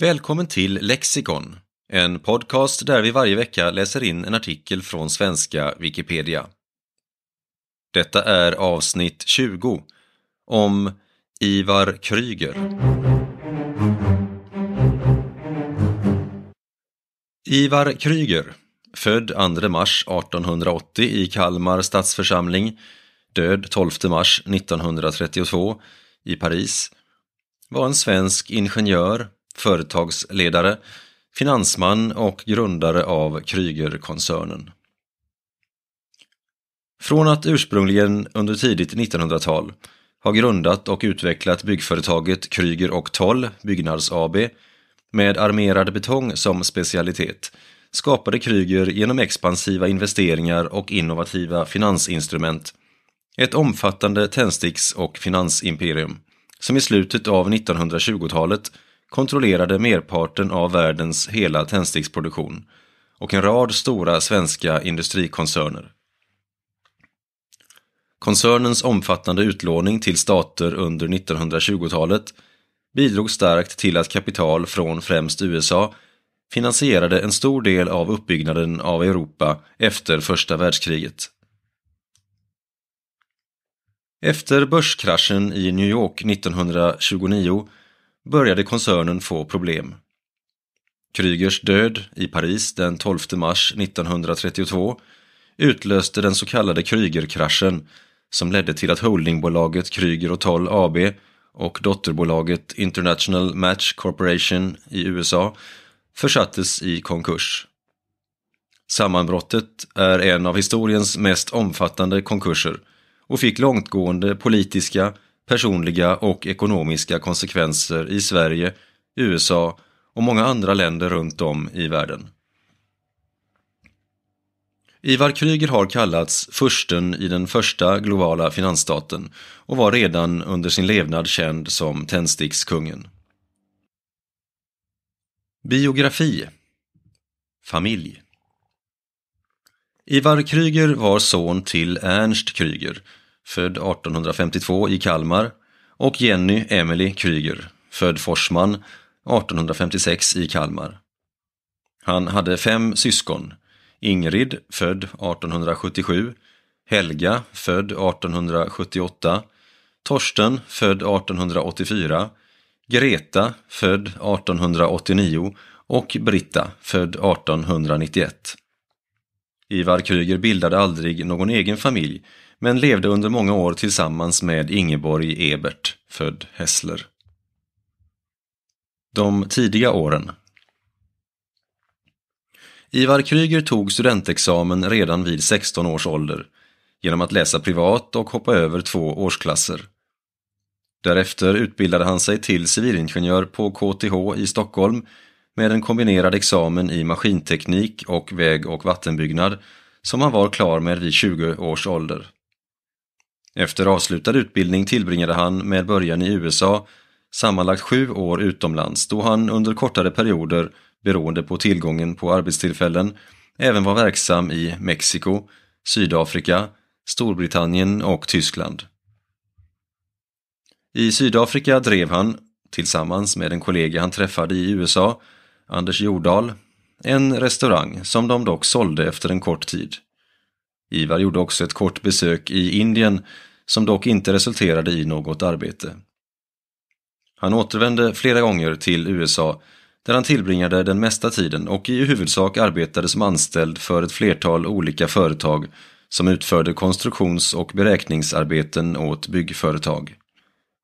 Välkommen till Lexikon, en podcast där vi varje vecka läser in en artikel från svenska Wikipedia. Detta är avsnitt 20 om Ivar Kryger. Ivar Kryger, född 2 mars 1880 i Kalmar stadsförsamling, död 12 mars 1932 i Paris, var en svensk ingenjör, företagsledare, finansman och grundare av krüger Från att ursprungligen under tidigt 1900-tal ha grundat och utvecklat byggföretaget Krüger och Toll Byggnads AB med armerad betong som specialitet skapade Krüger genom expansiva investeringar och innovativa finansinstrument ett omfattande tändsticks och finansimperium som i slutet av 1920-talet kontrollerade merparten av världens hela tändsticksproduktion och en rad stora svenska industrikoncerner. Koncernens omfattande utlåning till stater under 1920-talet bidrog starkt till att kapital från främst USA finansierade en stor del av uppbyggnaden av Europa efter första världskriget. Efter börskraschen i New York 1929 började koncernen få problem. Krygers död i Paris den 12 mars 1932 utlöste den så kallade Krygerkraschen som ledde till att holdingbolaget Kryger Toll AB och dotterbolaget International Match Corporation i USA försattes i konkurs. Sammanbrottet är en av historiens mest omfattande konkurser och fick långtgående politiska, personliga och ekonomiska konsekvenser i Sverige, USA och många andra länder runt om i världen. Ivar Kryger har kallats försten i den första globala finansstaten och var redan under sin levnad känd som tändstickskungen. Biografi Familj Ivar Kryger var son till Ernst Kryger född 1852 i Kalmar och Jenny Emily Kryger, född Forsman 1856 i Kalmar. Han hade fem syskon, Ingrid född 1877, Helga född 1878, Torsten född 1884, Greta född 1889 och Britta född 1891. Ivar Kryger bildade aldrig någon egen familj men levde under många år tillsammans med Ingeborg Ebert, född Hässler. De tidiga åren Ivar Kryger tog studentexamen redan vid 16 års ålder genom att läsa privat och hoppa över två årsklasser. Därefter utbildade han sig till civilingenjör på KTH i Stockholm med en kombinerad examen i maskinteknik och väg och vattenbyggnad som han var klar med vid 20 års ålder. Efter avslutad utbildning tillbringade han med början i USA sammanlagt sju år utomlands då han under kortare perioder, beroende på tillgången på arbetstillfällen, även var verksam i Mexiko, Sydafrika, Storbritannien och Tyskland. I Sydafrika drev han, tillsammans med en kollega han träffade i USA, Anders Jordahl, en restaurang som de dock sålde efter en kort tid. Ivar gjorde också ett kort besök i Indien som dock inte resulterade i något arbete. Han återvände flera gånger till USA där han tillbringade den mesta tiden och i huvudsak arbetade som anställd för ett flertal olika företag som utförde konstruktions och beräkningsarbeten åt byggföretag.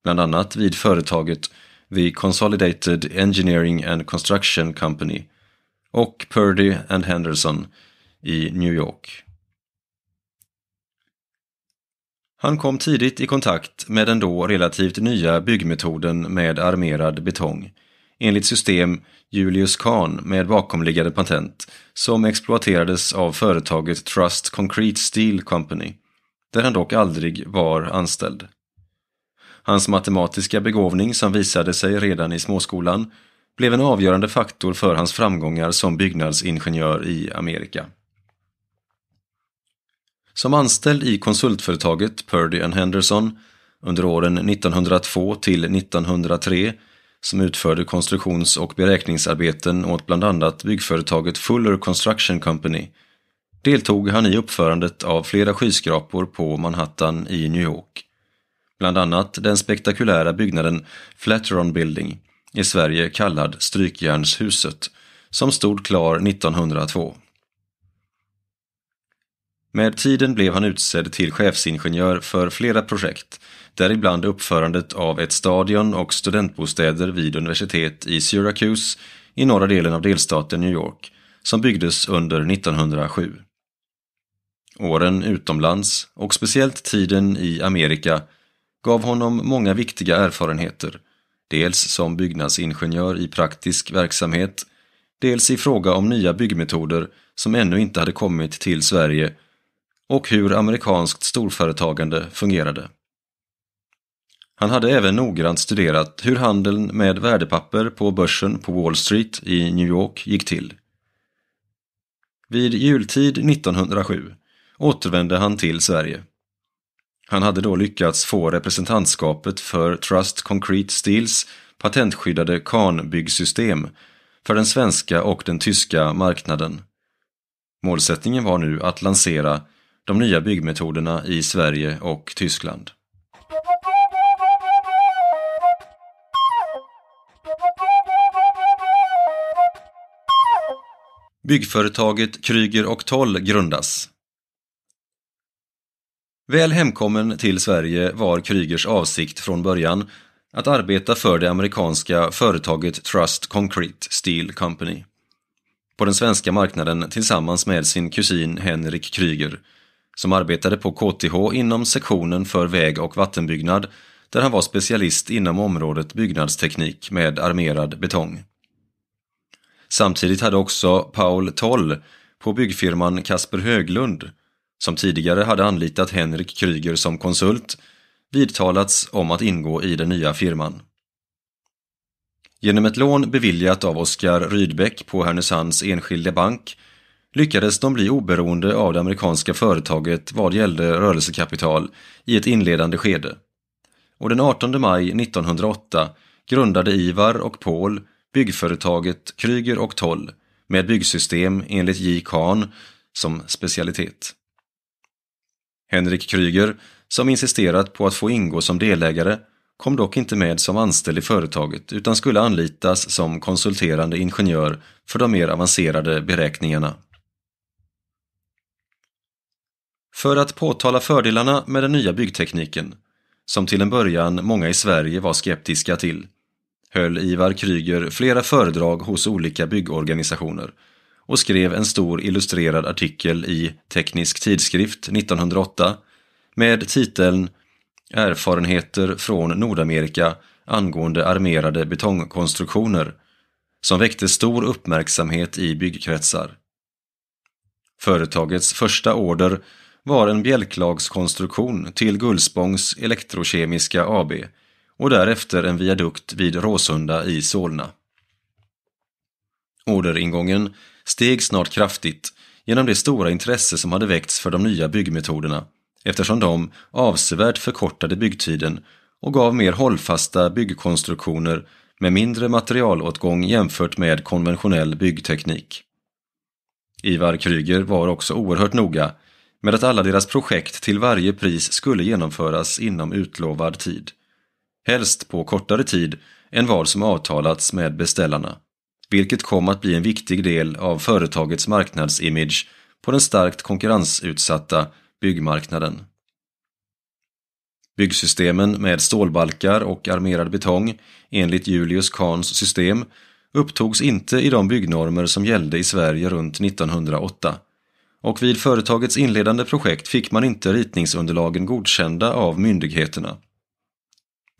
Bland annat vid företaget The Consolidated Engineering and Construction Company och Purdy and Henderson i New York. Han kom tidigt i kontakt med den då relativt nya byggmetoden med armerad betong enligt system Julius Kahn med bakomliggande patent som exploaterades av företaget Trust Concrete Steel Company där han dock aldrig var anställd. Hans matematiska begåvning som visade sig redan i småskolan blev en avgörande faktor för hans framgångar som byggnadsingenjör i Amerika. Som anställd i konsultföretaget Purdy Henderson under åren 1902 till 1903 som utförde konstruktions och beräkningsarbeten åt bland annat byggföretaget Fuller Construction Company deltog han i uppförandet av flera skyskrapor på Manhattan i New York. Bland annat den spektakulära byggnaden Flatteron Building, i Sverige kallad Strykjärnshuset, som stod klar 1902. Med tiden blev han utsedd till chefsingenjör för flera projekt, däribland uppförandet av ett stadion och studentbostäder vid universitet i Syracuse i norra delen av delstaten New York, som byggdes under 1907. Åren utomlands och speciellt tiden i Amerika gav honom många viktiga erfarenheter, dels som byggnadsingenjör i praktisk verksamhet, dels i fråga om nya byggmetoder som ännu inte hade kommit till Sverige och hur amerikanskt storföretagande fungerade. Han hade även noggrant studerat hur handeln med värdepapper på börsen på Wall Street i New York gick till. Vid jultid 1907 återvände han till Sverige. Han hade då lyckats få representantskapet för Trust Concrete Steels patentskyddade kanbyggsystem för den svenska och den tyska marknaden. Målsättningen var nu att lansera de nya byggmetoderna i Sverige och Tyskland. Byggföretaget Kryger och Toll grundas. Väl hemkommen till Sverige var Krygers avsikt från början att arbeta för det amerikanska företaget Trust Concrete Steel Company på den svenska marknaden tillsammans med sin kusin Henrik Kryger som arbetade på KTH inom sektionen för väg och vattenbyggnad där han var specialist inom området byggnadsteknik med armerad betong. Samtidigt hade också Paul Toll på byggfirman Kasper Höglund, som tidigare hade anlitat Henrik Kryger som konsult, vidtalats om att ingå i den nya firman. Genom ett lån beviljat av Oskar Rydbeck på Härnösands Enskilda Bank lyckades de bli oberoende av det amerikanska företaget vad gällde rörelsekapital i ett inledande skede. Och den 18 maj 1908 grundade Ivar och Paul byggföretaget Kryger och Toll med byggsystem enligt J. Kahn som specialitet. Henrik Kryger, som insisterat på att få ingå som delägare, kom dock inte med som anställd i företaget utan skulle anlitas som konsulterande ingenjör för de mer avancerade beräkningarna för att påtala fördelarna med den nya byggtekniken, som till en början många i Sverige var skeptiska till, höll Ivar Kryger flera föredrag hos olika byggorganisationer och skrev en stor illustrerad artikel i Teknisk tidskrift 1908 med titeln Erfarenheter från Nordamerika angående armerade betongkonstruktioner som väckte stor uppmärksamhet i byggkretsar. Företagets första order var en bjälklagskonstruktion till Gullspångs Elektrokemiska AB och därefter en viadukt vid Råsunda i Solna. Orderingången steg snart kraftigt genom det stora intresse som hade väckts för de nya byggmetoderna eftersom de avsevärt förkortade byggtiden och gav mer hållfasta byggkonstruktioner med mindre materialåtgång jämfört med konventionell byggteknik. Ivar Kryger var också oerhört noga med att alla deras projekt till varje pris skulle genomföras inom utlovad tid. Helst på kortare tid än vad som avtalats med beställarna, vilket kom att bli en viktig del av företagets marknadsimage på den starkt konkurrensutsatta byggmarknaden. Byggsystemen med stålbalkar och armerad betong enligt Julius Kahns system upptogs inte i de byggnormer som gällde i Sverige runt 1908 och vid företagets inledande projekt fick man inte ritningsunderlagen godkända av myndigheterna.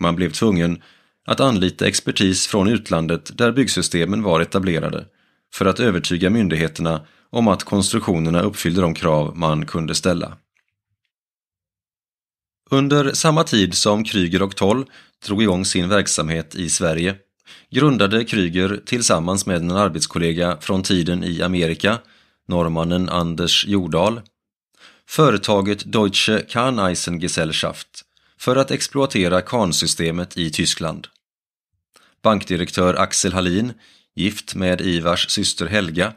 Man blev tvungen att anlita expertis från utlandet där byggsystemen var etablerade för att övertyga myndigheterna om att konstruktionerna uppfyllde de krav man kunde ställa. Under samma tid som Kryger och Toll drog igång sin verksamhet i Sverige grundade Kryger tillsammans med en arbetskollega från tiden i Amerika norrmannen Anders Jordahl, företaget Deutsche Kahneisengesellschaft för att exploatera kansystemet i Tyskland. Bankdirektör Axel Hallin, gift med Ivars syster Helga,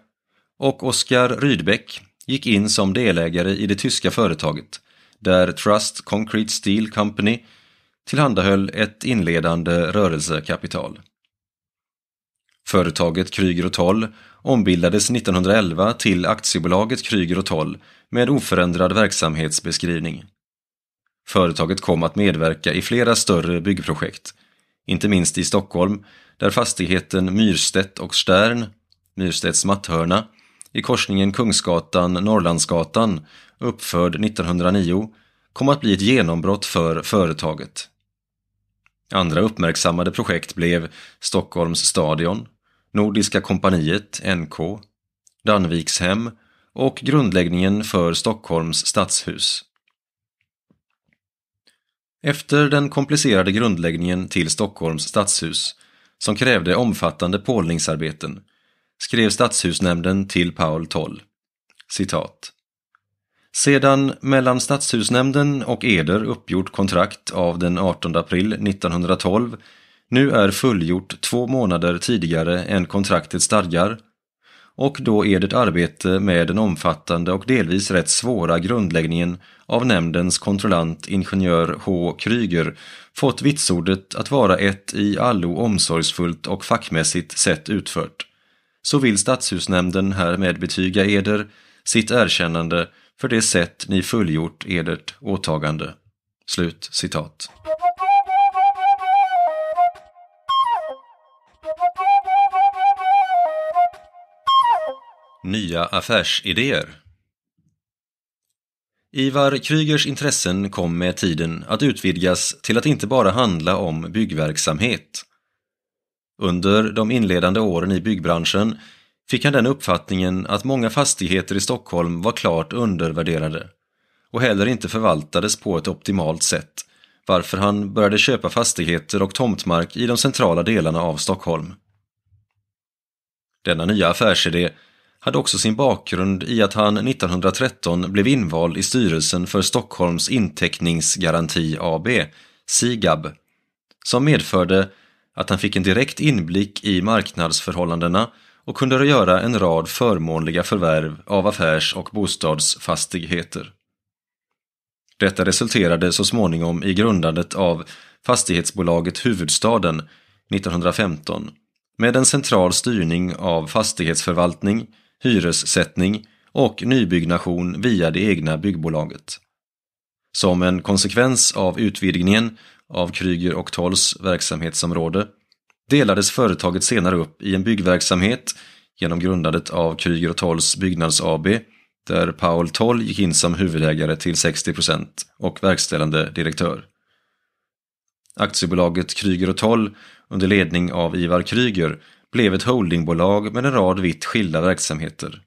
och Oskar Rydbeck gick in som delägare i det tyska företaget där Trust Concrete Steel Company tillhandahöll ett inledande rörelsekapital. Företaget Kryger och Toll ombildades 1911 till aktiebolaget Kryger och Toll med oförändrad verksamhetsbeskrivning. Företaget kom att medverka i flera större byggprojekt, inte minst i Stockholm där fastigheten Myrstedt och Stern, Myrstedts Matthörna, i korsningen Kungsgatan-Norrlandsgatan, uppförd 1909, kom att bli ett genombrott för företaget. Andra uppmärksammade projekt blev Stockholms stadion, Nordiska kompaniet, NK, Danvikshem och grundläggningen för Stockholms stadshus. Efter den komplicerade grundläggningen till Stockholms stadshus, som krävde omfattande pålningsarbeten, skrev stadshusnämnden till Paul Toll. Citat. Sedan mellan stadshusnämnden och Eder uppgjort kontrakt av den 18 april 1912 nu är fullgjort två månader tidigare än kontraktet stadgar och då är det arbete med den omfattande och delvis rätt svåra grundläggningen av nämndens kontrollant ingenjör H. Kryger fått vitsordet att vara ett i allo omsorgsfullt och fackmässigt sätt utfört. Så vill Stadshusnämnden härmed betyga eder sitt erkännande för det sätt ni fullgjort edert åtagande." Slut citat. Nya affärsidéer Ivar Krygers intressen kom med tiden att utvidgas till att inte bara handla om byggverksamhet. Under de inledande åren i byggbranschen fick han den uppfattningen att många fastigheter i Stockholm var klart undervärderade och heller inte förvaltades på ett optimalt sätt, varför han började köpa fastigheter och tomtmark i de centrala delarna av Stockholm. Denna nya affärsidé hade också sin bakgrund i att han 1913 blev invald i styrelsen för Stockholms inteckningsgaranti AB, SIGAB, som medförde att han fick en direkt inblick i marknadsförhållandena och kunde göra en rad förmånliga förvärv av affärs och bostadsfastigheter. Detta resulterade så småningom i grundandet av fastighetsbolaget Huvudstaden 1915 med en central styrning av fastighetsförvaltning, hyressättning och nybyggnation via det egna byggbolaget. Som en konsekvens av utvidgningen av Kryger och Tolls verksamhetsområde delades företaget senare upp i en byggverksamhet genom grundandet av Kryger och Tolls Byggnads AB där Paul Toll gick in som huvudägare till 60 och verkställande direktör. Aktiebolaget Kryger och Toll under ledning av Ivar Kryger blev ett holdingbolag med en rad vitt skilda verksamheter.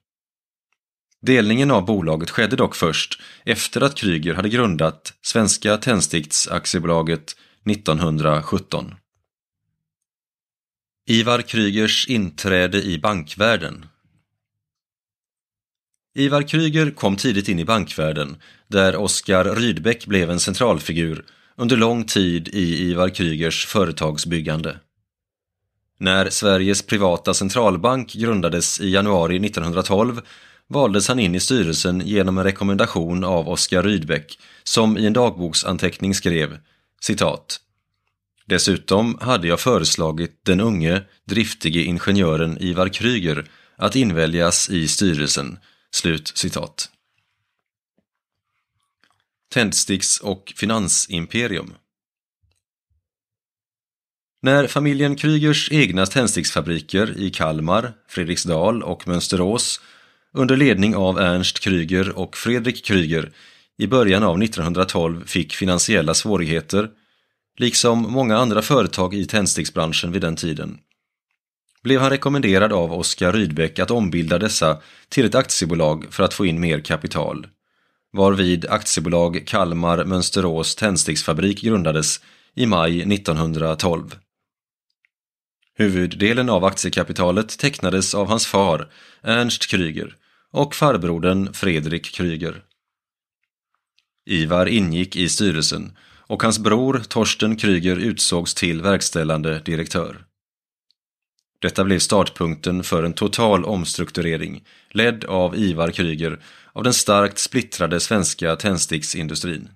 Delningen av bolaget skedde dock först efter att Kryger hade grundat Svenska Tändsticksaktiebolaget 1917. Ivar Krygers inträde i bankvärlden Ivar Kryger kom tidigt in i bankvärlden där Oskar Rydbeck blev en centralfigur under lång tid i Ivar Krygers företagsbyggande. När Sveriges privata centralbank grundades i januari 1912 valdes han in i styrelsen genom en rekommendation av Oskar Rydbeck som i en dagboksanteckning skrev citat Dessutom hade jag föreslagit den unge, driftige ingenjören Ivar Kryger att inväljas i styrelsen. Slut citat. Tändsticks och finansimperium när familjen Krygers egna tändsticksfabriker i Kalmar, Fredriksdal och Mönsterås under ledning av Ernst Kryger och Fredrik Kryger i början av 1912 fick finansiella svårigheter, liksom många andra företag i tändsticksbranschen vid den tiden, blev han rekommenderad av Oskar Rydbeck att ombilda dessa till ett aktiebolag för att få in mer kapital, varvid aktiebolag Kalmar Mönsterås tändsticksfabrik grundades i maj 1912. Huvuddelen av aktiekapitalet tecknades av hans far, Ernst Krüger, och farbrodern Fredrik Krüger. Ivar ingick i styrelsen och hans bror Torsten Krüger utsågs till verkställande direktör. Detta blev startpunkten för en total omstrukturering, ledd av Ivar Krüger, av den starkt splittrade svenska tändsticksindustrin.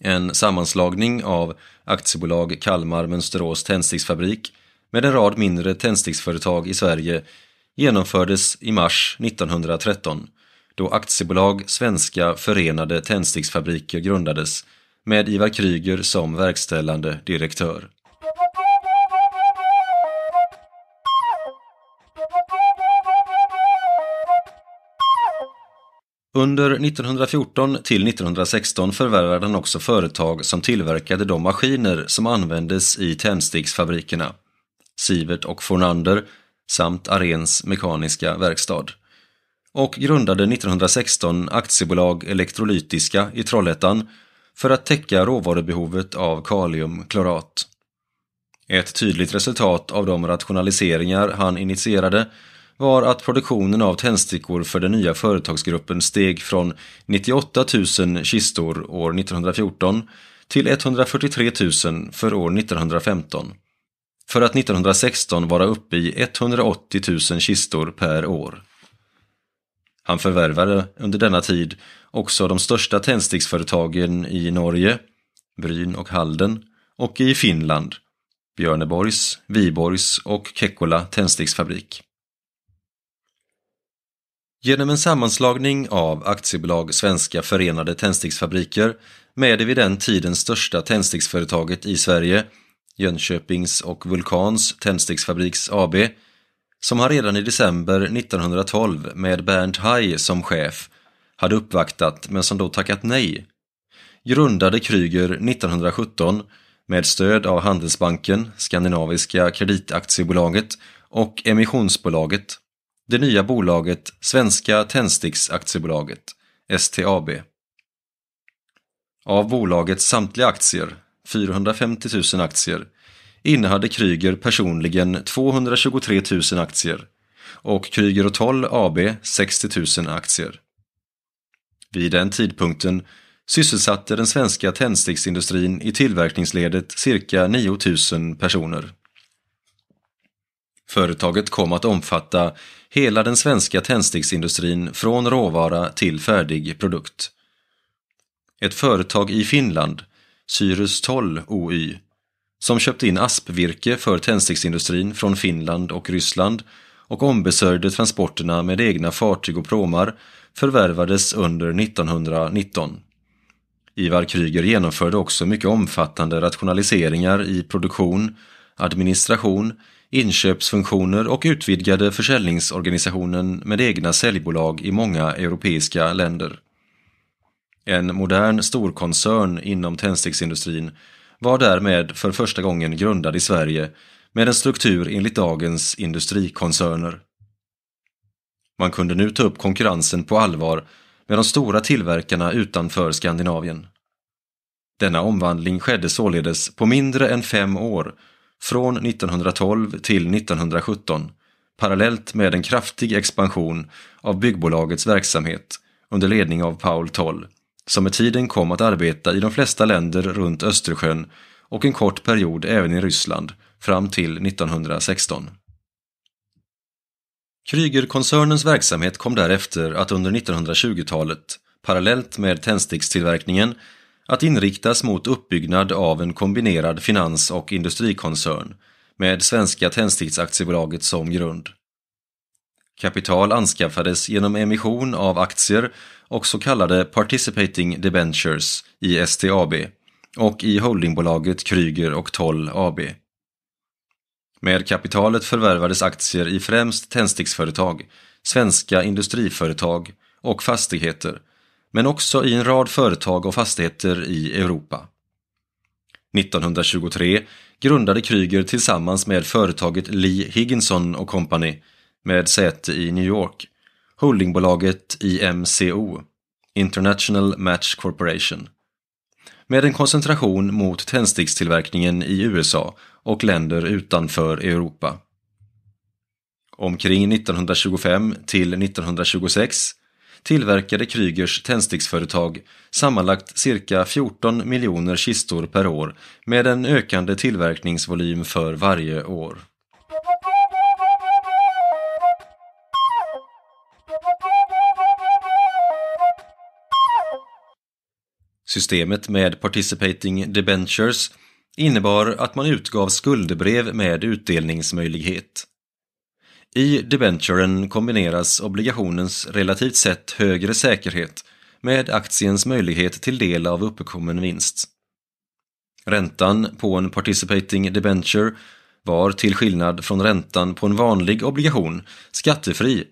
En sammanslagning av aktiebolag Kalmar Mönsterås tändsticksfabrik med en rad mindre tändsticksföretag i Sverige genomfördes i mars 1913 då aktiebolag Svenska Förenade Tändsticksfabriker grundades med Ivar Kryger som verkställande direktör. Under 1914 till 1916 förvärvade han också företag som tillverkade de maskiner som användes i tändsticksfabrikerna, Sivert och Fornander samt Arens mekaniska verkstad och grundade 1916 aktiebolag Elektrolytiska i Trollhättan för att täcka råvarubehovet av kaliumklorat. Ett tydligt resultat av de rationaliseringar han initierade var att produktionen av tändstickor för den nya företagsgruppen steg från 98 000 kistor år 1914 till 143 000 för år 1915. För att 1916 vara uppe i 180 000 kistor per år. Han förvärvade under denna tid också de största tändsticksföretagen i Norge, Bryn och Halden, och i Finland, Björneborgs, Viborgs och Kekkola tändsticksfabrik. Genom en sammanslagning av aktiebolag Svenska Förenade Tändsticksfabriker med det vid den tiden största tändsticksföretaget i Sverige, Jönköpings och Vulkans Tändsticksfabriks AB, som han redan i december 1912 med Bernt Hai som chef hade uppvaktat men som då tackat nej, grundade Kryger 1917 med stöd av Handelsbanken, Skandinaviska kreditaktiebolaget och Emissionsbolaget det nya bolaget Svenska Tändsticksaktiebolaget, STAB. Av bolagets samtliga aktier, 450 000 aktier, innehade Kryger personligen 223 000 aktier och Kryger och Toll AB 60 000 aktier. Vid den tidpunkten sysselsatte den svenska tändsticksindustrin i tillverkningsledet cirka 9 000 personer. Företaget kom att omfatta hela den svenska tändsticksindustrin från råvara till färdig produkt. Ett företag i Finland, Syrus 12 OY, som köpte in aspvirke för tändsticksindustrin från Finland och Ryssland och ombesörjde transporterna med egna fartyg och pråmar förvärvades under 1919. Ivar Kryger genomförde också mycket omfattande rationaliseringar i produktion, administration, inköpsfunktioner och utvidgade försäljningsorganisationen med egna säljbolag i många europeiska länder. En modern storkoncern inom tändsticksindustrin var därmed för första gången grundad i Sverige med en struktur enligt dagens industrikoncerner. Man kunde nu ta upp konkurrensen på allvar med de stora tillverkarna utanför Skandinavien. Denna omvandling skedde således på mindre än fem år från 1912 till 1917 parallellt med en kraftig expansion av byggbolagets verksamhet under ledning av Paul Toll, som med tiden kom att arbeta i de flesta länder runt Östersjön och en kort period även i Ryssland fram till 1916. Krügerkoncernens verksamhet kom därefter att under 1920-talet, parallellt med tändstickstillverkningen, att inriktas mot uppbyggnad av en kombinerad finans och industrikoncern med Svenska Tändsticksaktiebolaget som grund. Kapital anskaffades genom emission av aktier och så kallade participating debentures i STAB och i holdingbolaget Kryger och Toll AB. Med kapitalet förvärvades aktier i främst tändsticksföretag, svenska industriföretag och fastigheter men också i en rad företag och fastigheter i Europa. 1923 grundade Kryger tillsammans med företaget Lee Higginson och Company med säte i New York holdingbolaget IMCO, International Match Corporation, med en koncentration mot tändstickstillverkningen i USA och länder utanför Europa. Omkring 1925 till 1926 tillverkade Krygers tändsticksföretag sammanlagt cirka 14 miljoner kistor per år med en ökande tillverkningsvolym för varje år. Systemet med Participating Debentures innebar att man utgav skuldebrev med utdelningsmöjlighet. I debenturen kombineras obligationens relativt sett högre säkerhet med aktiens möjlighet till del av uppkommen vinst. Räntan på en participating debenture var till skillnad från räntan på en vanlig obligation skattefri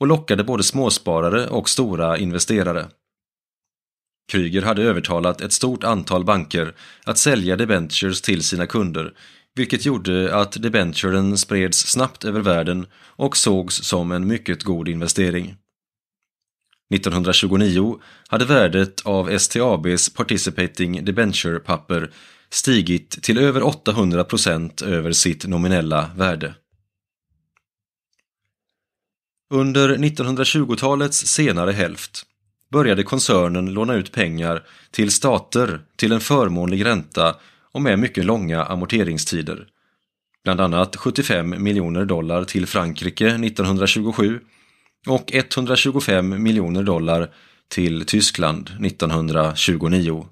och lockade både småsparare och stora investerare. Kryger hade övertalat ett stort antal banker att sälja debentures till sina kunder vilket gjorde att debenturen spreds snabbt över världen och sågs som en mycket god investering. 1929 hade värdet av STABs Participating Debenture-papper stigit till över 800 över sitt nominella värde. Under 1920-talets senare hälft började koncernen låna ut pengar till stater till en förmånlig ränta och med mycket långa amorteringstider. Bland annat 75 miljoner dollar till Frankrike 1927 och 125 miljoner dollar till Tyskland 1929.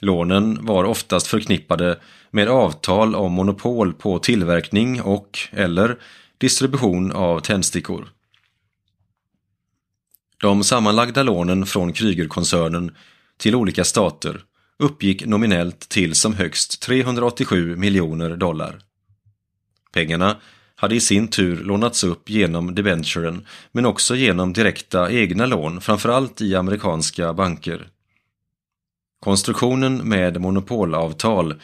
Lånen var oftast förknippade med avtal om monopol på tillverkning och eller distribution av tändstickor. De sammanlagda lånen från Krügerkoncernen till olika stater uppgick nominellt till som högst 387 miljoner dollar. Pengarna hade i sin tur lånats upp genom debenturen men också genom direkta egna lån, framförallt i amerikanska banker. Konstruktionen med monopolavtal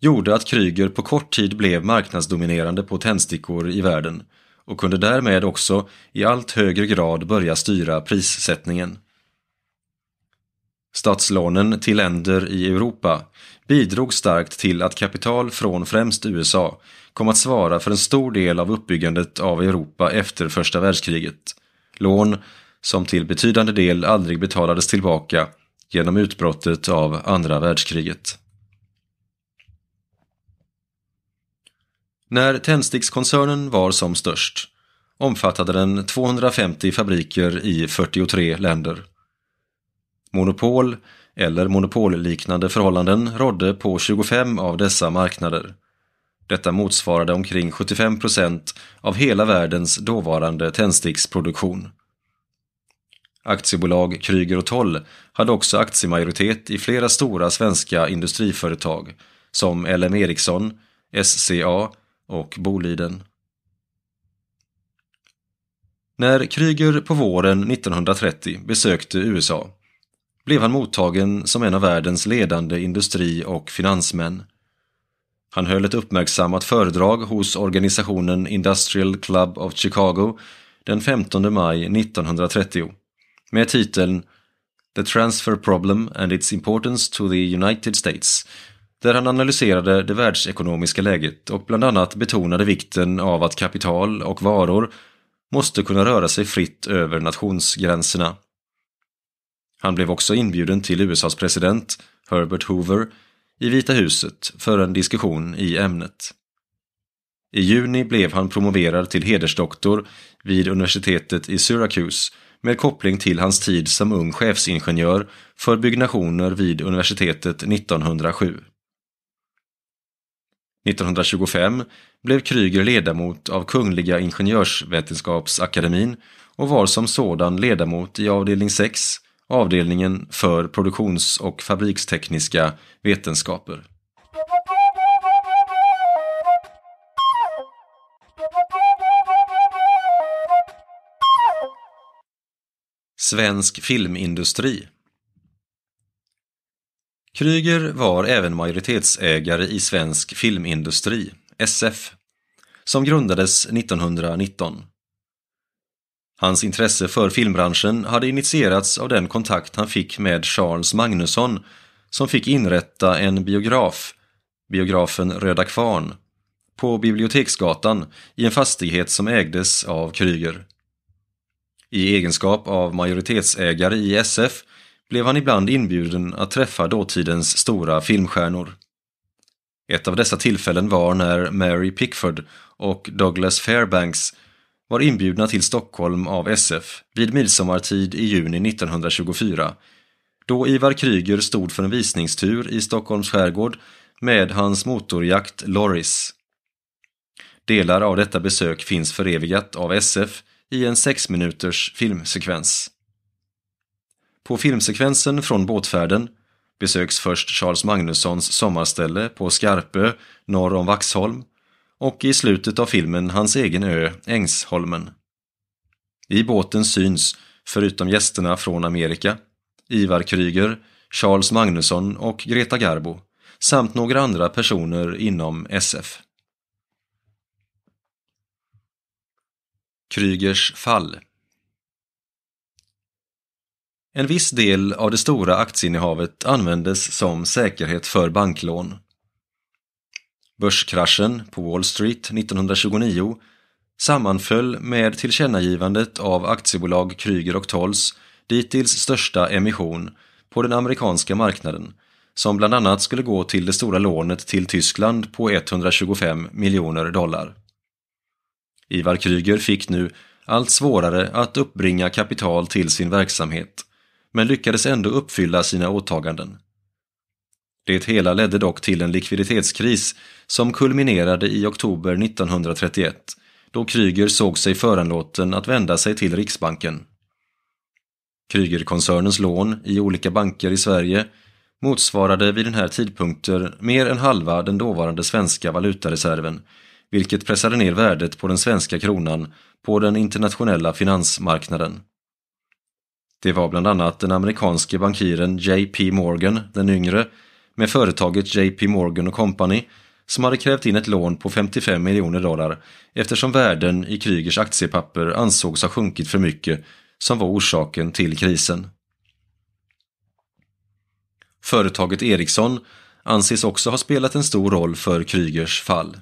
gjorde att Kryger på kort tid blev marknadsdominerande på tändstickor i världen och kunde därmed också i allt högre grad börja styra prissättningen. Statslånen till länder i Europa bidrog starkt till att kapital från främst USA kom att svara för en stor del av uppbyggandet av Europa efter första världskriget. Lån som till betydande del aldrig betalades tillbaka genom utbrottet av andra världskriget. När Tändstickskoncernen var som störst omfattade den 250 fabriker i 43 länder. Monopol eller monopolliknande förhållanden rådde på 25 av dessa marknader. Detta motsvarade omkring 75 procent av hela världens dåvarande tändsticksproduktion. Aktiebolag Kryger och Toll hade också aktiemajoritet i flera stora svenska industriföretag som LM Ericsson, SCA och Boliden. När Kryger på våren 1930 besökte USA blev han mottagen som en av världens ledande industri och finansmän. Han höll ett uppmärksammat föredrag hos organisationen Industrial Club of Chicago den 15 maj 1930 med titeln The Transfer Problem and its Importance to the United States där han analyserade det världsekonomiska läget och bland annat betonade vikten av att kapital och varor måste kunna röra sig fritt över nationsgränserna han blev också inbjuden till USAs president Herbert Hoover i Vita huset för en diskussion i ämnet. I juni blev han promoverad till hedersdoktor vid universitetet i Syracuse med koppling till hans tid som ung chefsingenjör för byggnationer vid universitetet 1907. 1925 blev Kryger ledamot av Kungliga Ingenjörsvetenskapsakademin och var som sådan ledamot i avdelning 6 avdelningen för produktions och fabrikstekniska vetenskaper. Svensk filmindustri Kryger var även majoritetsägare i Svensk Filmindustri, SF, som grundades 1919. Hans intresse för filmbranschen hade initierats av den kontakt han fick med Charles Magnusson som fick inrätta en biograf, biografen Röda Kvarn, på Biblioteksgatan i en fastighet som ägdes av Kryger. I egenskap av majoritetsägare i SF blev han ibland inbjuden att träffa dåtidens stora filmstjärnor. Ett av dessa tillfällen var när Mary Pickford och Douglas Fairbanks var inbjudna till Stockholm av SF vid midsommartid i juni 1924 då Ivar Kryger stod för en visningstur i Stockholms skärgård med hans motorjakt Loris. Delar av detta besök finns förevigat av SF i en sexminuters filmsekvens. På filmsekvensen från båtfärden besöks först Charles Magnussons sommarställe på Skarpö norr om Vaxholm och i slutet av filmen hans egen ö Ängsholmen. I båten syns, förutom gästerna från Amerika, Ivar Kryger, Charles Magnusson och Greta Garbo samt några andra personer inom SF. Krygers fall En viss del av det stora aktieinnehavet användes som säkerhet för banklån. Börskraschen på Wall Street 1929 sammanföll med tillkännagivandet av aktiebolag Kryger och Tolls dittills största emission på den amerikanska marknaden som bland annat skulle gå till det stora lånet till Tyskland på 125 miljoner dollar. Ivar Kryger fick nu allt svårare att uppbringa kapital till sin verksamhet men lyckades ändå uppfylla sina åtaganden. Det hela ledde dock till en likviditetskris som kulminerade i oktober 1931 då Kryger såg sig föranlåten att vända sig till Riksbanken. Krygerkoncernens lån i olika banker i Sverige motsvarade vid den här tidpunkten mer än halva den dåvarande svenska valutareserven, vilket pressade ner värdet på den svenska kronan på den internationella finansmarknaden. Det var bland annat den amerikanske bankiren J.P. Morgan den yngre med företaget JP Morgan Company som hade krävt in ett lån på 55 miljoner dollar eftersom värden i Krygers aktiepapper ansågs ha sjunkit för mycket som var orsaken till krisen. Företaget Ericsson anses också ha spelat en stor roll för Krygers fall.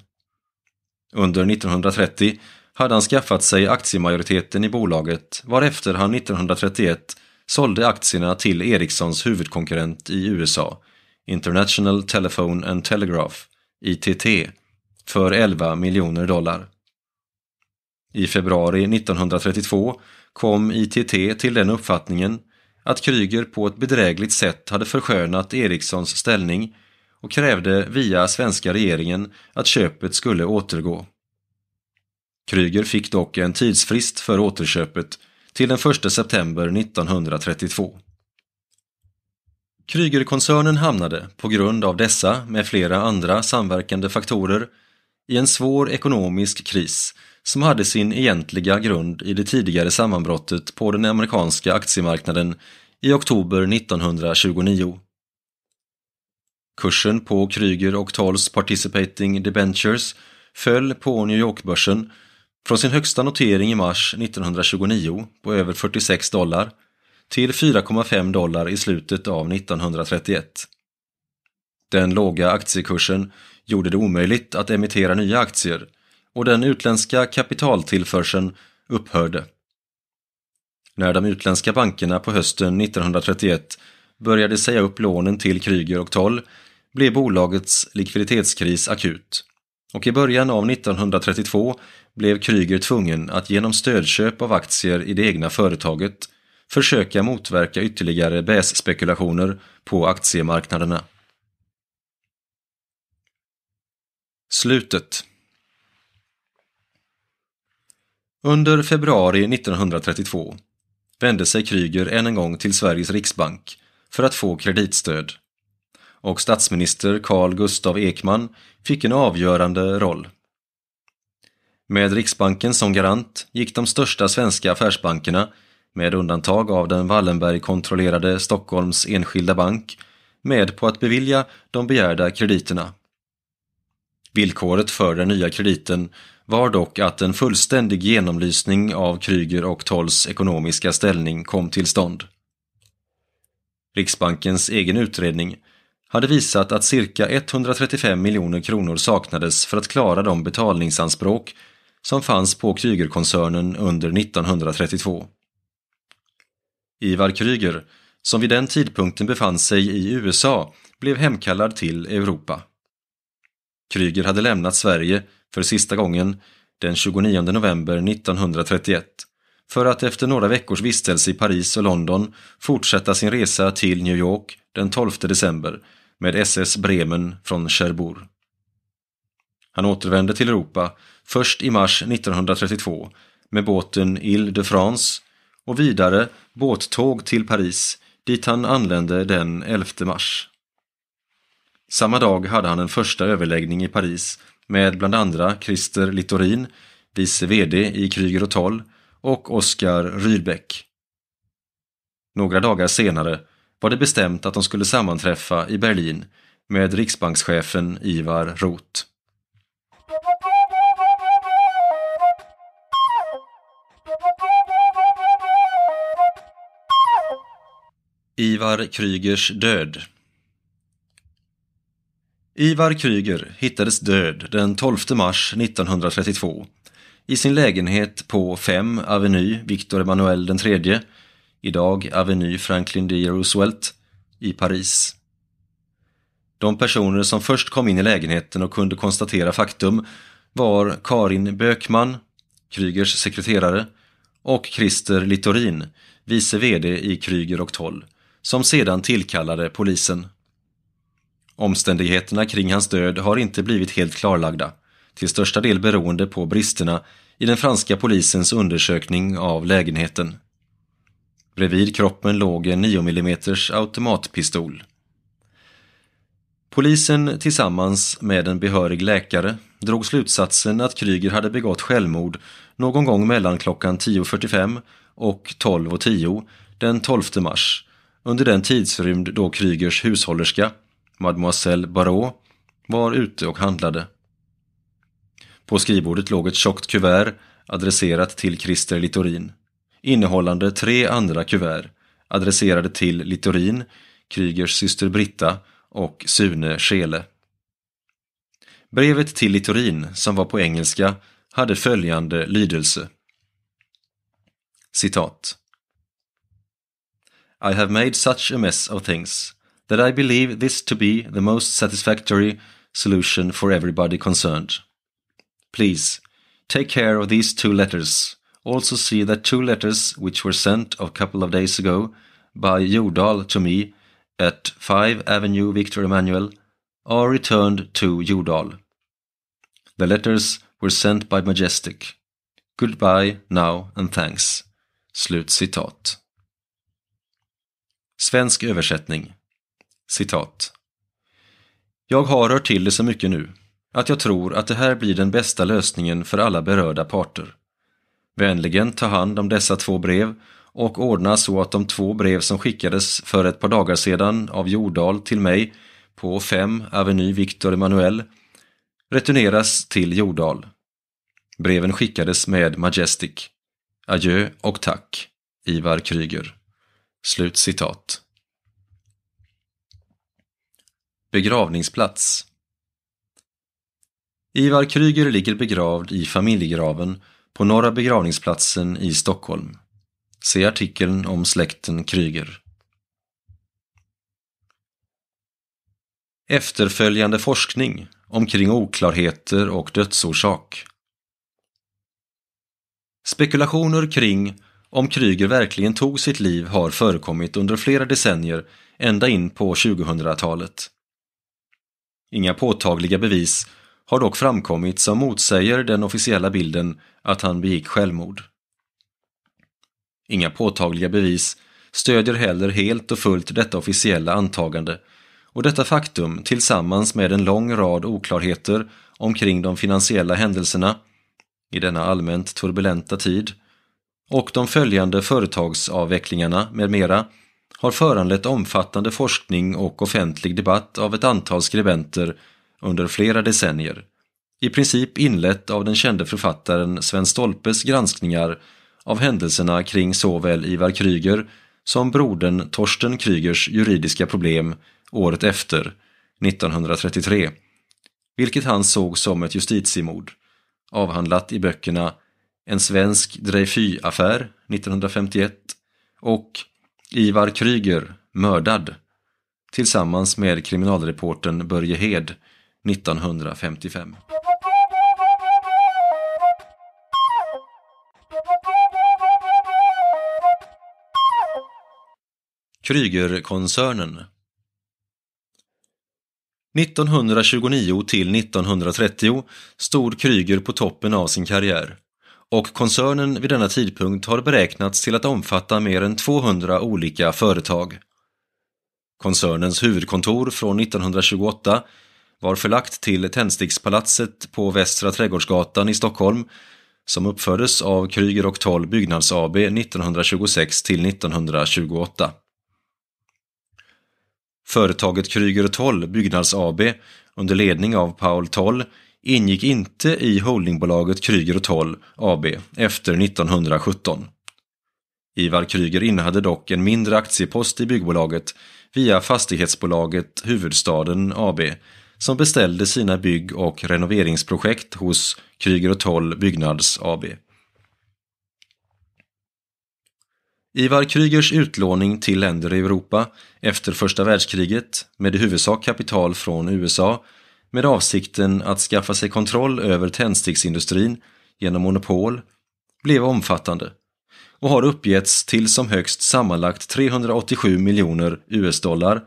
Under 1930 hade han skaffat sig aktiemajoriteten i bolaget varefter han 1931 sålde aktierna till Ericssons huvudkonkurrent i USA, International Telephone and Telegraph, ITT, för 11 miljoner dollar. I februari 1932 kom ITT till den uppfattningen att Kryger på ett bedrägligt sätt hade förskönat Erikssons ställning och krävde via svenska regeringen att köpet skulle återgå. Kryger fick dock en tidsfrist för återköpet till den 1 september 1932. Krügerkoncernen hamnade, på grund av dessa med flera andra samverkande faktorer, i en svår ekonomisk kris som hade sin egentliga grund i det tidigare sammanbrottet på den amerikanska aktiemarknaden i oktober 1929. Kursen på Kryger och Tolls Participating Debentures föll på New York-börsen från sin högsta notering i mars 1929 på över 46 dollar till 4,5 dollar i slutet av 1931. Den låga aktiekursen gjorde det omöjligt att emittera nya aktier och den utländska kapitaltillförseln upphörde. När de utländska bankerna på hösten 1931 började säga upp lånen till Kryger och Toll blev bolagets likviditetskris akut och i början av 1932 blev Kryger tvungen att genom stödköp av aktier i det egna företaget försöka motverka ytterligare bässpekulationer på aktiemarknaderna. Slutet Under februari 1932 vände sig Kryger än en gång till Sveriges riksbank för att få kreditstöd och statsminister Carl Gustav Ekman fick en avgörande roll. Med Riksbanken som garant gick de största svenska affärsbankerna med undantag av den Wallenberg-kontrollerade Stockholms Enskilda Bank, med på att bevilja de begärda krediterna. Villkoret för den nya krediten var dock att en fullständig genomlysning av Kryger och Tolls ekonomiska ställning kom till stånd. Riksbankens egen utredning hade visat att cirka 135 miljoner kronor saknades för att klara de betalningsanspråk som fanns på Krygerkoncernen under 1932. Ivar Kryger, som vid den tidpunkten befann sig i USA, blev hemkallad till Europa. Kryger hade lämnat Sverige för sista gången den 29 november 1931 för att efter några veckors vistelse i Paris och London fortsätta sin resa till New York den 12 december med SS Bremen från Cherbourg. Han återvände till Europa först i mars 1932 med båten Ile de France och vidare båttåg till Paris dit han anlände den 11 mars. Samma dag hade han en första överläggning i Paris med bland andra Christer Littorin, vice VD i Kryger och Toll och Oskar Rydbeck. Några dagar senare var det bestämt att de skulle sammanträffa i Berlin med riksbankschefen Ivar Roth. Ivar Krygers död Ivar Kryger hittades död den 12 mars 1932 i sin lägenhet på 5 Avenue Victor Emmanuel III, idag Avenue Franklin D. Roosevelt, i Paris. De personer som först kom in i lägenheten och kunde konstatera faktum var Karin Bökman, Krygers sekreterare, och Christer Littorin, vice VD i Kryger och Toll, som sedan tillkallade polisen. Omständigheterna kring hans död har inte blivit helt klarlagda, till största del beroende på bristerna i den franska polisens undersökning av lägenheten. Bredvid kroppen låg en 9 mm automatpistol. Polisen tillsammans med en behörig läkare drog slutsatsen att Kryger hade begått självmord någon gång mellan klockan 10.45 och 12.10 den 12 mars under den tidsrymd då Krygers hushållerska, mademoiselle Barrault, var ute och handlade. På skrivbordet låg ett tjockt kuvert adresserat till Christer Littorin, innehållande tre andra kuvert adresserade till Littorin, Krygers syster Britta och Sune Schele. Brevet till Littorin, som var på engelska, hade följande lydelse. Citat. I have made such a mess of things that I believe this to be the most satisfactory solution for everybody concerned. Please take care of these two letters. Also, see that two letters which were sent a couple of days ago by Jordal to me at 5 Avenue Victor Emmanuel are returned to Jordal. The letters were sent by Majestic. Goodbye now and thanks. Slut citat. Svensk översättning. Citat. Jag har hört till det så mycket nu att jag tror att det här blir den bästa lösningen för alla berörda parter. Vänligen ta hand om dessa två brev och ordna så att de två brev som skickades för ett par dagar sedan av Jordal till mig på 5 Avenue Victor Emanuel returneras till Jordal. Breven skickades med Majestic. Adjö och tack. Ivar Kryger. Slut citat. Begravningsplats Ivar Kryger ligger begravd i familjegraven på Norra begravningsplatsen i Stockholm. Se artikeln om släkten Kryger. Efterföljande forskning omkring oklarheter och dödsorsak. Spekulationer kring om Kryger verkligen tog sitt liv har förekommit under flera decennier ända in på 2000-talet. Inga påtagliga bevis har dock framkommit som motsäger den officiella bilden att han begick självmord. Inga påtagliga bevis stödjer heller helt och fullt detta officiella antagande och detta faktum tillsammans med en lång rad oklarheter omkring de finansiella händelserna i denna allmänt turbulenta tid och de följande företagsavvecklingarna med mera har föranlett omfattande forskning och offentlig debatt av ett antal skribenter under flera decennier. I princip inlett av den kände författaren Sven Stolpes granskningar av händelserna kring såväl Ivar Kryger som brodern Torsten Krygers juridiska problem året efter, 1933, vilket han såg som ett justitiemord, avhandlat i böckerna en svensk Dreyfus-affär 1951 och Ivar Kryger mördad tillsammans med kriminalreportern Börje Hed 1955. Krygerkoncernen 1929 till 1930 stod Kryger på toppen av sin karriär och koncernen vid denna tidpunkt har beräknats till att omfatta mer än 200 olika företag. Koncernens huvudkontor från 1928 var förlagt till Tändstickspalatset på Västra Trädgårdsgatan i Stockholm som uppfördes av Kryger och Toll Byggnads AB 1926 till 1928. Företaget Kryger och Toll Byggnads AB under ledning av Paul Toll ingick inte i holdingbolaget Kryger Toll AB efter 1917. Ivar Kryger innehade dock en mindre aktiepost i byggbolaget via fastighetsbolaget Huvudstaden AB som beställde sina bygg och renoveringsprojekt hos Kryger Toll Byggnads AB. Ivar Krygers utlåning till länder i Europa efter första världskriget med i huvudsak kapital från USA med avsikten att skaffa sig kontroll över tändsticksindustrin genom monopol blev omfattande och har uppgetts till som högst sammanlagt 387 miljoner US-dollar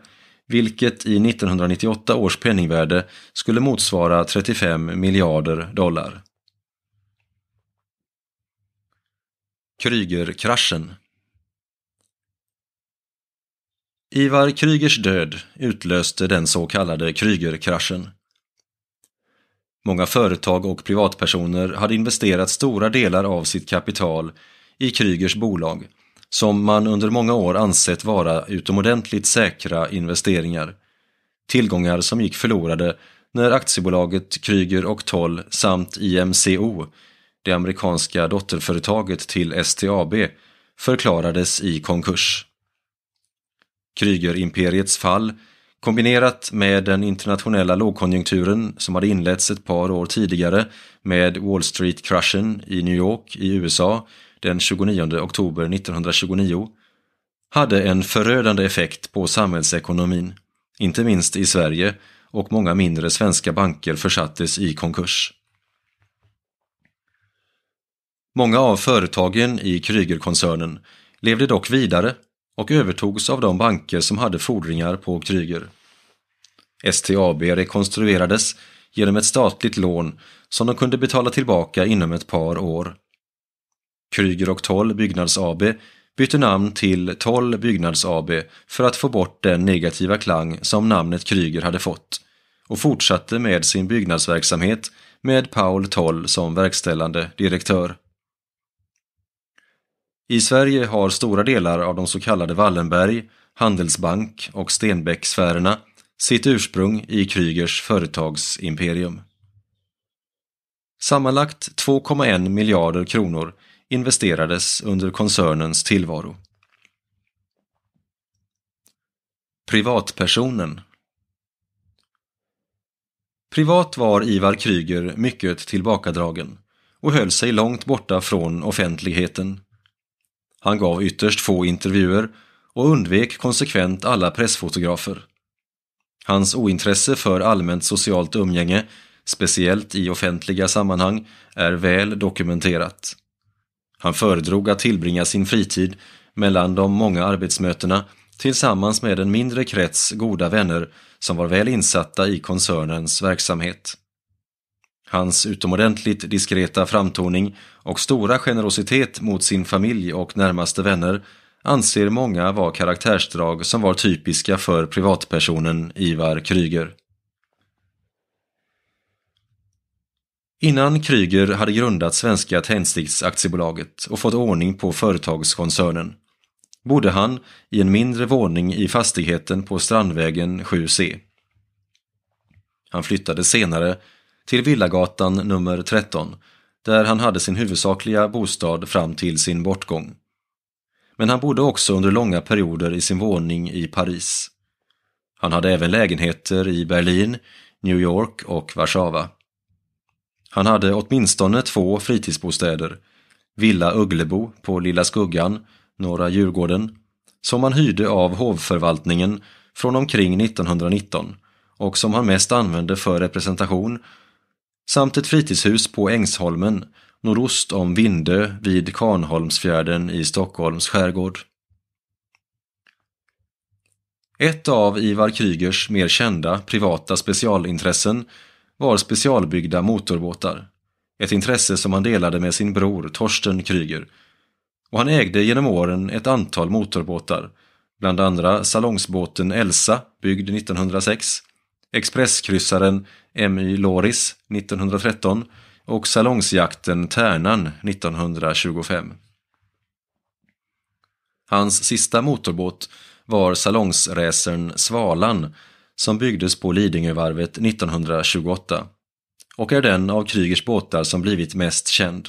vilket i 1998 års penningvärde skulle motsvara 35 miljarder dollar. Krygerkraschen Ivar Krygers död utlöste den så kallade Krygerkraschen. Många företag och privatpersoner hade investerat stora delar av sitt kapital i Krygers bolag, som man under många år ansett vara utomordentligt säkra investeringar. Tillgångar som gick förlorade när aktiebolaget Kryger och Toll samt IMCO, det amerikanska dotterföretaget till STAB, förklarades i konkurs. Krygerimperiets fall Kombinerat med den internationella lågkonjunkturen som hade inletts ett par år tidigare med Wall Street-kraschen i New York i USA den 29 oktober 1929 hade en förödande effekt på samhällsekonomin, inte minst i Sverige och många mindre svenska banker försattes i konkurs. Många av företagen i Krügerkoncernen levde dock vidare och övertogs av de banker som hade fordringar på Kryger. STAB rekonstruerades genom ett statligt lån som de kunde betala tillbaka inom ett par år. Kryger och Toll Byggnads AB bytte namn till Toll Byggnads AB för att få bort den negativa klang som namnet Kryger hade fått och fortsatte med sin byggnadsverksamhet med Paul Toll som verkställande direktör. I Sverige har stora delar av de så kallade Wallenberg, Handelsbank och Stenbeck-sfärerna sitt ursprung i Krygers företagsimperium. Sammanlagt 2,1 miljarder kronor investerades under koncernens tillvaro. Privatpersonen Privat var Ivar Kryger mycket tillbakadragen och höll sig långt borta från offentligheten han gav ytterst få intervjuer och undvek konsekvent alla pressfotografer. Hans ointresse för allmänt socialt umgänge, speciellt i offentliga sammanhang, är väl dokumenterat. Han föredrog att tillbringa sin fritid mellan de många arbetsmötena tillsammans med en mindre krets goda vänner som var väl insatta i koncernens verksamhet. Hans utomordentligt diskreta framtoning och stora generositet mot sin familj och närmaste vänner anser många vara karaktärsdrag som var typiska för privatpersonen Ivar Kryger. Innan Kryger hade grundat Svenska Tändsticksaktiebolaget och fått ordning på företagskoncernen bodde han i en mindre våning i fastigheten på Strandvägen 7C. Han flyttade senare till Villagatan nummer 13 där han hade sin huvudsakliga bostad fram till sin bortgång. Men han bodde också under långa perioder i sin våning i Paris. Han hade även lägenheter i Berlin, New York och Warszawa. Han hade åtminstone två fritidsbostäder, Villa Ugglebo på Lilla Skuggan, Norra Djurgården, som han hyrde av hovförvaltningen från omkring 1919 och som han mest använde för representation samt ett fritidshus på Ängsholmen, nordost om Vindö vid Karnholmsfjärden i Stockholms skärgård. Ett av Ivar Krygers mer kända privata specialintressen var specialbyggda motorbåtar. Ett intresse som han delade med sin bror Torsten Kryger. Och han ägde genom åren ett antal motorbåtar, bland andra salongsbåten Elsa, byggd 1906, Expresskryssaren MY Loris 1913 och salongsjakten Tärnan 1925. Hans sista motorbåt var salongsräsern Svalan som byggdes på Lidingövarvet 1928 och är den av Krygers båtar som blivit mest känd.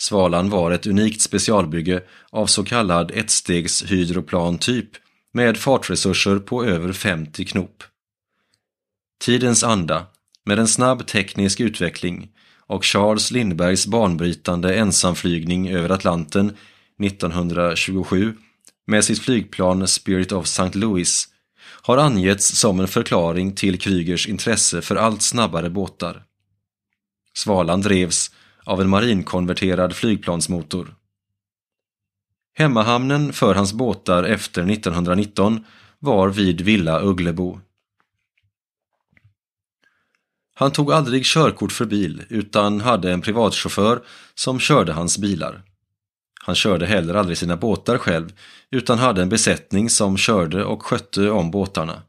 Svalan var ett unikt specialbygge av så kallad ettstegs hydroplantyp med fartresurser på över 50 knop. Tidens anda, med en snabb teknisk utveckling och Charles Lindbergs banbrytande ensamflygning över Atlanten 1927 med sitt flygplan Spirit of St. Louis har angetts som en förklaring till Krygers intresse för allt snabbare båtar. Svalan drevs av en marinkonverterad flygplansmotor. Hemmahamnen för hans båtar efter 1919 var vid Villa Ugglebo. Han tog aldrig körkort för bil utan hade en privatchaufför som körde hans bilar. Han körde heller aldrig sina båtar själv utan hade en besättning som körde och skötte om båtarna.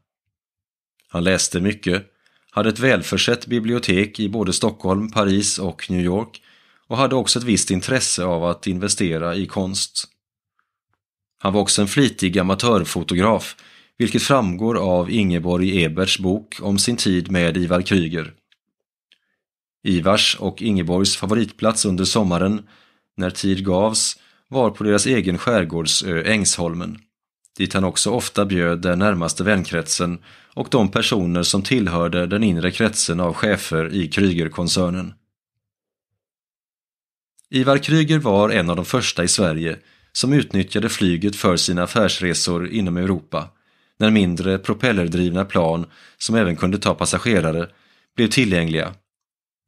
Han läste mycket, hade ett välförsett bibliotek i både Stockholm, Paris och New York och hade också ett visst intresse av att investera i konst. Han var också en flitig amatörfotograf, vilket framgår av Ingeborg Eberts bok om sin tid med Ivar Kryger. Ivars och Ingeborgs favoritplats under sommaren, när tid gavs, var på deras egen skärgårdsö Ängsholmen, dit han också ofta bjöd den närmaste vänkretsen och de personer som tillhörde den inre kretsen av chefer i Krygerkoncernen. Ivar Kryger var en av de första i Sverige som utnyttjade flyget för sina affärsresor inom Europa, när mindre propellerdrivna plan som även kunde ta passagerare blev tillgängliga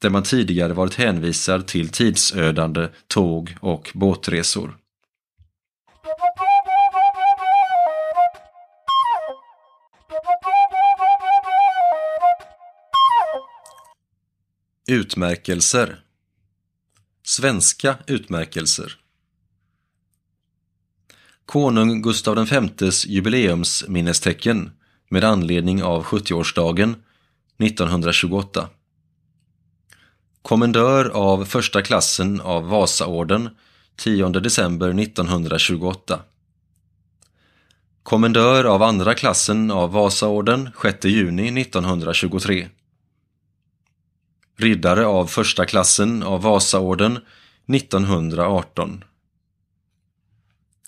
där man tidigare varit hänvisad till tidsödande tåg och båtresor. Utmärkelser Svenska utmärkelser Konung Gustav V's jubileumsminnestecken med anledning av 70-årsdagen 1928 kommendör av första klassen av Vasaorden 10 december 1928. Kommendör av andra klassen av Vasaorden 6 juni 1923. Riddare av första klassen av Vasaorden 1918.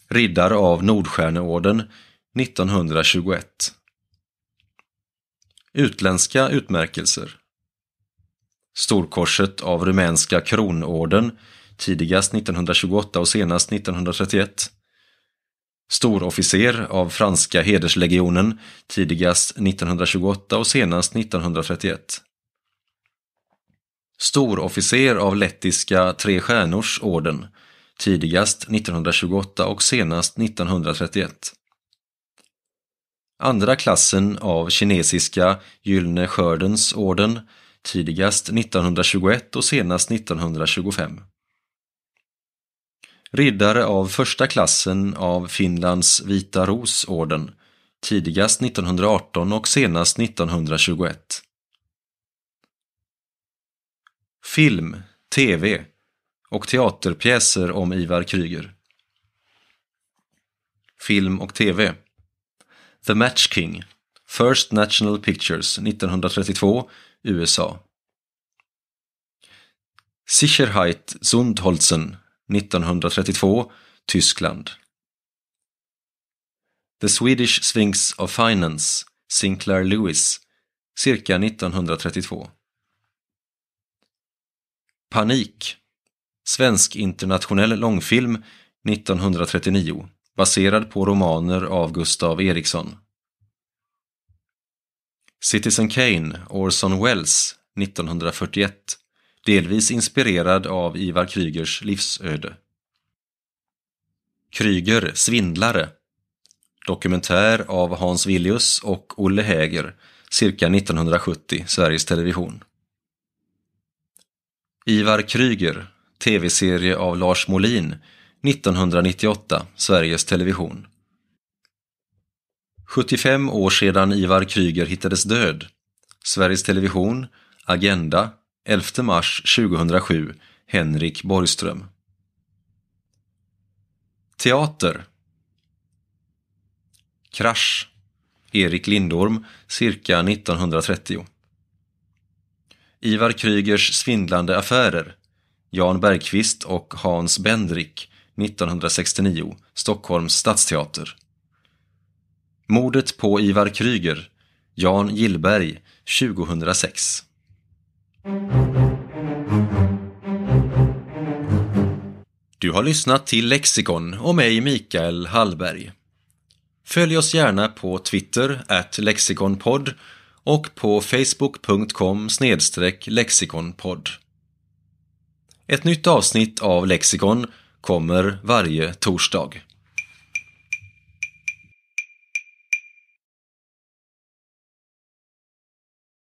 Riddare av Nordstjärneorden 1921. Utländska utmärkelser Storkorset av rumänska kronorden, tidigast 1928 och senast 1931. Storofficer av franska hederslegionen, tidigast 1928 och senast 1931. Storofficer av lettiska Tre stjärnors orden, tidigast 1928 och senast 1931. Andra klassen av kinesiska Gyllene skördens orden, tidigast 1921 och senast 1925. Riddare av första klassen av Finlands Vita Rosorden, tidigast 1918 och senast 1921. Film, tv och teaterpjäser om Ivar Kryger. Film och tv The Match King First National Pictures 1932, USA. Sicherheit Sundholzen 1932, Tyskland. The Swedish Sphinx of Finance, Sinclair Lewis, cirka 1932. Panik, svensk internationell långfilm 1939, baserad på romaner av Gustav Eriksson. Citizen Kane, Orson Welles, 1941, delvis inspirerad av Ivar Krygers livsöde. Kryger, svindlare. Dokumentär av Hans Villius och Olle Häger, cirka 1970, Sveriges Television. Ivar Kryger, tv-serie av Lars Molin, 1998, Sveriges Television. 75 år sedan Ivar Kryger hittades död. Sveriges Television, Agenda, 11 mars 2007, Henrik Borgström. Teater. Krasch. Erik Lindorm, cirka 1930. Ivar Krygers svindlande affärer. Jan Bergqvist och Hans Bendrik, 1969, Stockholms stadsteater. Mordet på Ivar Kryger, Jan Gillberg, 2006. Du har lyssnat till Lexikon och mig Mikael Hallberg. Följ oss gärna på Twitter, at lexikonpodd och på facebook.com lexikonpodd. Ett nytt avsnitt av Lexikon kommer varje torsdag.